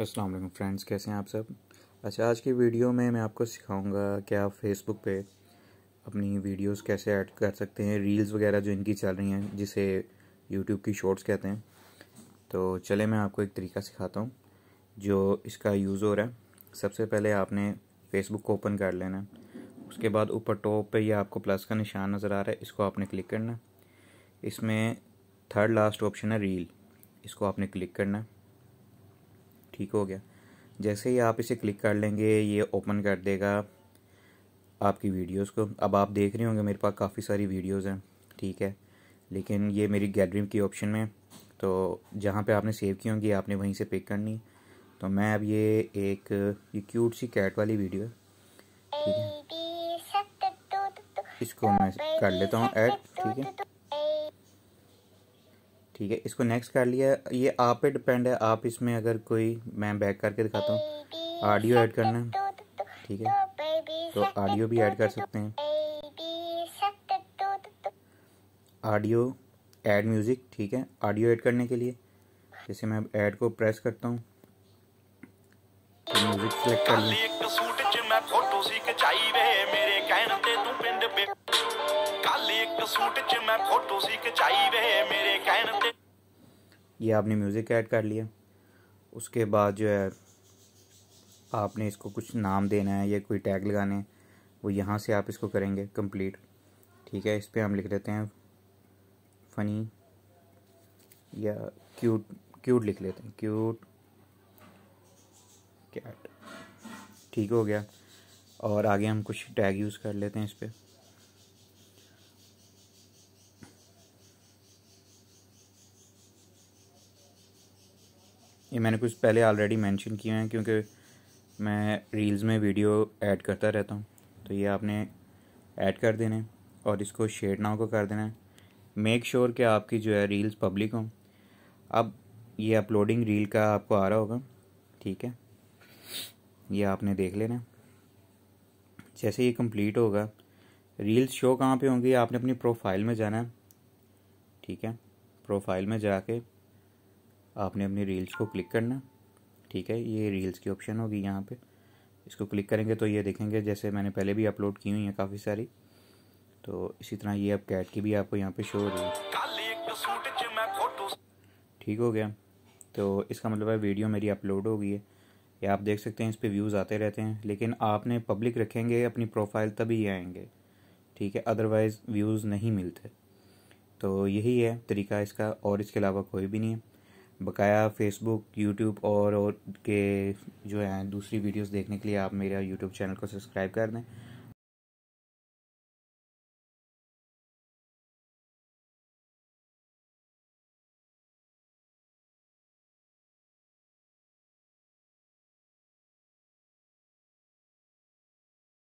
अस्सलाम वालेकुम फ्रेंड्स कैसे हैं आप सब अच्छा आज की वीडियो में मैं आपको सिखाऊंगा कि आप फेसबुक पे अपनी वीडियोस कैसे ऐड कर सकते हैं रील्स वगैरह जो इनकी चल रही हैं जिसे यूट्यूब की शॉर्ट्स कहते हैं तो चले मैं आपको एक तरीका सिखाता हूँ जो इसका यूज़ हो रहा है सबसे पहले आपने फेसबुक को ओपन कर लेना है उसके बाद ऊपर टॉप पर यह आपको प्लस का निशान नज़र आ रहा है इसको आपने क्लिक करना इसमें थर्ड लास्ट ऑप्शन है रील इसको आपने क्लिक करना है ठीक हो गया जैसे ही आप इसे क्लिक कर लेंगे ये ओपन कर देगा आपकी वीडियोस को अब आप देख रहे होंगे मेरे पास काफ़ी सारी वीडियोस हैं ठीक है लेकिन ये मेरी गैलरी की ऑप्शन में तो जहाँ पे आपने सेव की होंगी आपने वहीं से पिक करनी तो मैं अब ये एक ये क्यूट सी कैट वाली वीडियो ठीक है इसको मैं कर लेता हूँ ऐड ठीक है ठीक है इसको नेक्स्ट कर लिया ये आप पे डिपेंड है आप इसमें अगर कोई मैं बैक करके दिखाता हूँ ऑडियो ऐड करना है ठीक है तो ऑडियो भी ऐड कर सकते हैं ऑडियो ऐड म्यूज़िक ठीक है ऑडियो ऐड करने के लिए जैसे मैं ऐड को प्रेस करता हूँ तो म्यूज़िक सेलेक्ट कर लें ਇੱਕ ਸੂਟ 'ਚ ਮੈਂ ਫੋਟੋ ਸੀ ਮੇਰੇ ਕਹਿਣ ਤੇ ये आपने म्यूज़िक ऐड कर लिया उसके बाद जो है आपने इसको कुछ नाम देना है या कोई टैग लगाने वो यहाँ से आप इसको करेंगे कंप्लीट ठीक है इस पर हम लिख लेते हैं फनी या क्यूट क्यूट लिख लेते हैं क्यूट कैट ठीक हो गया और आगे हम कुछ टैग यूज़ कर लेते हैं इस पर ये मैंने कुछ पहले ऑलरेडी मेंशन किए हैं क्योंकि मैं रील्स में वीडियो ऐड करता रहता हूँ तो ये आपने ऐड कर देना है और इसको शेड नाव को कर देना है मेक श्योर sure कि आपकी जो है रील्स पब्लिक हों अब ये अपलोडिंग रील का आपको आ रहा होगा ठीक है ये आपने देख लेना जैसे ये कंप्लीट होगा रील्स शो कहाँ पे होंगी आपने अपनी प्रोफाइल में जाना है ठीक है प्रोफाइल में जाके आपने अपनी रील्स को क्लिक करना ठीक है ये रील्स की ऑप्शन होगी यहाँ पे इसको क्लिक करेंगे तो ये देखेंगे जैसे मैंने पहले भी अपलोड की हुई हैं काफ़ी सारी तो इसी तरह ये अब कैट की भी आपको यहाँ पे शो हो रही है ठीक हो गया तो इसका मतलब है वीडियो मेरी अपलोड हो गई है ये आप देख सकते हैं इस पर व्यूज़ आते रहते हैं लेकिन आपने पब्लिक रखेंगे अपनी प्रोफाइल तभी आएँगे आएंगे ठीक है अदरवाइज़ व्यूज़ नहीं मिलते तो यही है तरीका इसका और इसके अलावा कोई भी नहीं है बकाया फेसबुक यूट्यूब और, और के जो हैं दूसरी वीडियोस देखने के लिए आप मेरा यूट्यूब चैनल को सब्सक्राइब कर दें